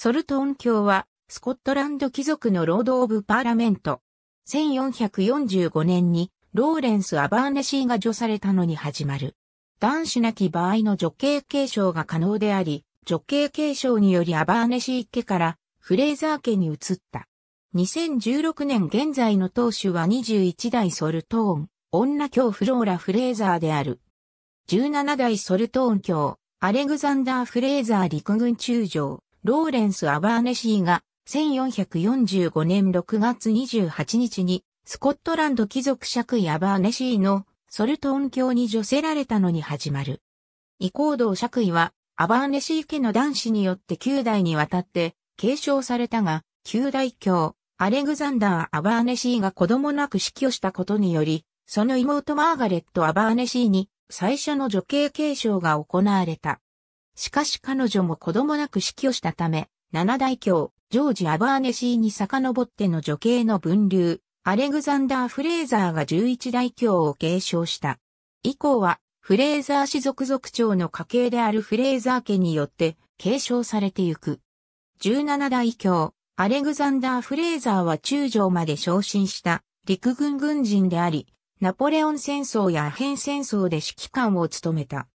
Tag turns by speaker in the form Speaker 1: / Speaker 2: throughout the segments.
Speaker 1: ソルトーン卿は、スコットランド貴族のロード・オブ・パーラメント。1445年に、ローレンス・アバーネシーが除されたのに始まる。男子なき場合の女系継承が可能であり、女系継承によりアバーネシー家からフレーザー家に移った。2016年現在の当主は21代ソルトーン、女教フローラ・フレーザーである。17代ソルトーン教、アレグザンダー・フレーザー陸軍中将。ローレンス・アバーネシーが1445年6月28日にスコットランド貴族爵位アバーネシーのソルトーン教に除せられたのに始まる。異行動爵位はアバーネシー家の男子によって9代にわたって継承されたが、9代教、アレグザンダー・アバーネシーが子供なく死去したことにより、その妹マーガレット・アバーネシーに最初の女系継承が行われた。しかし彼女も子供なく死去したため、七代教、ジョージ・アバーネシーに遡っての女系の分流、アレグザンダー・フレーザーが十一代教を継承した。以降は、フレーザー氏族族長の家系であるフレーザー家によって継承されてゆく。十七代教、アレグザンダー・フレーザーは中将まで昇進した陸軍軍人であり、ナポレオン戦争やアヘン戦争で指揮官を務めた。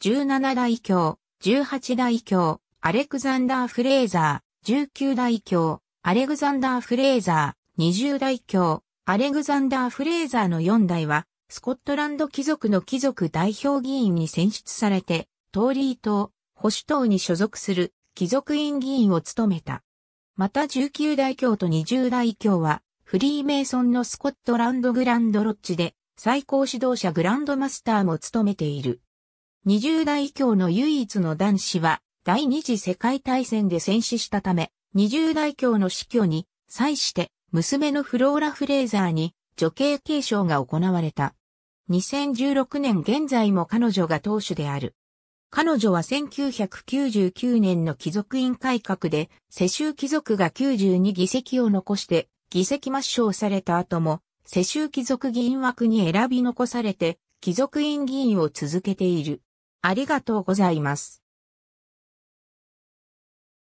Speaker 1: 十七代教、18代教、アレクザンダー・フレーザー、19代教、アレグザンダー・フレーザー、20代教、アレグザンダー・フレーザーの4代は、スコットランド貴族の貴族代表議員に選出されて、トーリー党、保守党に所属する貴族院議員を務めた。また19代教と20代教は、フリーメイソンのスコットランドグランドロッジで、最高指導者グランドマスターも務めている。20代以降の唯一の男子は、第二次世界大戦で戦死したため、20代教の死去に、際して、娘のフローラ・フレーザーに、女系継承が行われた。2016年現在も彼女が当主である。彼女は1999年の貴族院改革で、世襲貴族が92議席を残して、議席抹消された後も、世襲貴族議員枠に選び残されて、貴族院議員を続けている。ありがとうございます。